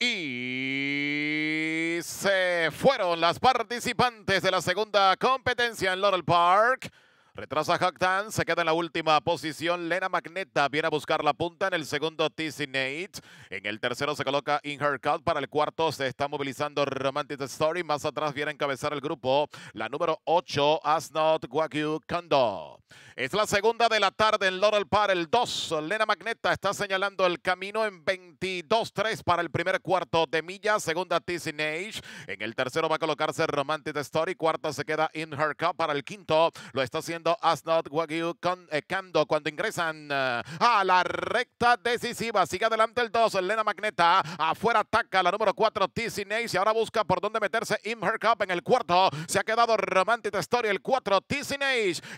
Y se fueron las participantes de la segunda competencia en Laurel Park. Retrasa Hacktan, se queda en la última posición. Lena Magneta viene a buscar la punta en el segundo TC Nate. En el tercero se coloca In Her Cut. Para el cuarto se está movilizando Romantic Story. Más atrás viene a encabezar el grupo la número 8, Asnot Wagyu Kondo. Es la segunda de la tarde en Laurel Park el 2. Lena Magneta está señalando el camino en 22-3 para el primer cuarto de milla. Segunda TC Nate. En el tercero va a colocarse Romantic Story. Cuarta se queda In Her Para el quinto lo está haciendo As Not eh, cuando ingresan eh, a la recta decisiva. Sigue adelante el 2, Elena Magneta. Afuera ataca la número 4, TC Y ahora busca por dónde meterse Imher Cup en el cuarto. Se ha quedado Romantic Story el 4, TC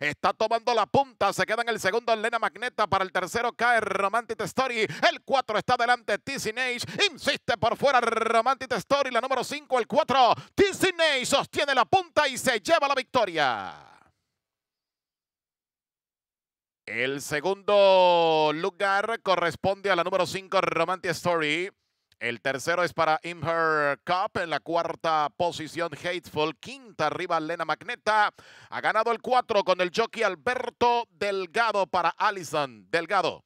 Está tomando la punta. Se queda en el segundo Elena Magneta. Para el tercero cae Romantic Story. El 4 está adelante TC Insiste por fuera Romantic Story. La número 5, el 4. TC sostiene la punta y se lleva la victoria. El segundo lugar corresponde a la número 5, Romantic Story. El tercero es para Imher Cup. En la cuarta posición, Hateful. Quinta arriba, Lena Magneta. Ha ganado el 4 con el jockey Alberto Delgado para Allison. Delgado.